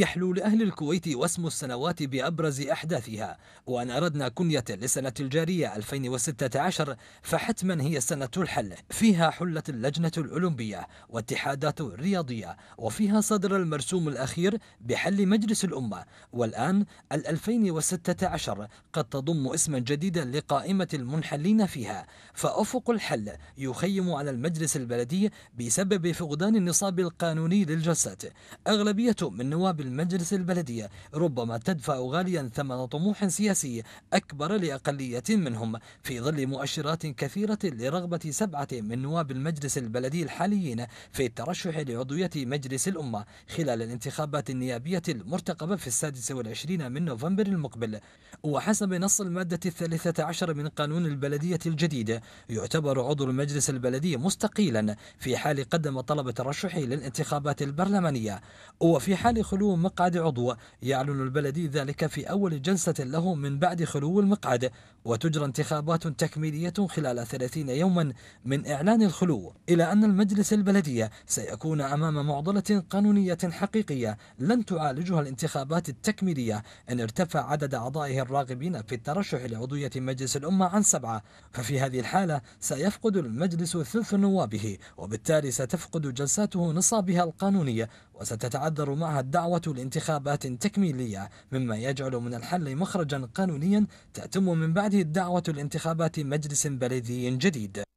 يحلو لأهل الكويت واسم السنوات بأبرز أحداثها وأن أردنا كنية لسنة الجارية 2016 فحتما هي سنة الحل فيها حلت اللجنة الأولمبية واتحادات الرياضية وفيها صدر المرسوم الأخير بحل مجلس الأمة والآن 2016 قد تضم اسما جديدا لقائمة المنحلين فيها فأفق الحل يخيم على المجلس البلدي بسبب فقدان النصاب القانوني للجلسات أغلبية من نواب بالمجلس البلدي ربما تدفع غاليا ثمن طموح سياسي أكبر لأقلية منهم في ظل مؤشرات كثيرة لرغبة سبعة من نواب المجلس البلدي الحاليين في الترشح لعضوية مجلس الأمة خلال الانتخابات النيابية المرتقبة في السادس والعشرين من نوفمبر المقبل وحسب نص المادة الثالثة عشر من قانون البلدية الجديد يعتبر عضو المجلس البلدي مستقيلا في حال قدم طلب ترشحه للانتخابات البرلمانية وفي حال خلو مقعد عضو يعلن البلدي ذلك في أول جلسة له من بعد خلو المقعد وتجرى انتخابات تكميلية خلال 30 يوما من إعلان الخلو إلى أن المجلس البلدي سيكون أمام معضلة قانونية حقيقية لن تعالجها الانتخابات التكميلية إن ارتفع عدد أعضائه الراغبين في الترشح لعضوية مجلس الأمة عن سبعة ففي هذه الحالة سيفقد المجلس ثلث نوابه وبالتالي ستفقد جلساته نصابها القانونية وستتعذر معها الدعوة لانتخابات تكميلية مما يجعل من الحل مخرجا قانونيا تتم من بعده الدعوة لانتخابات مجلس بلدي جديد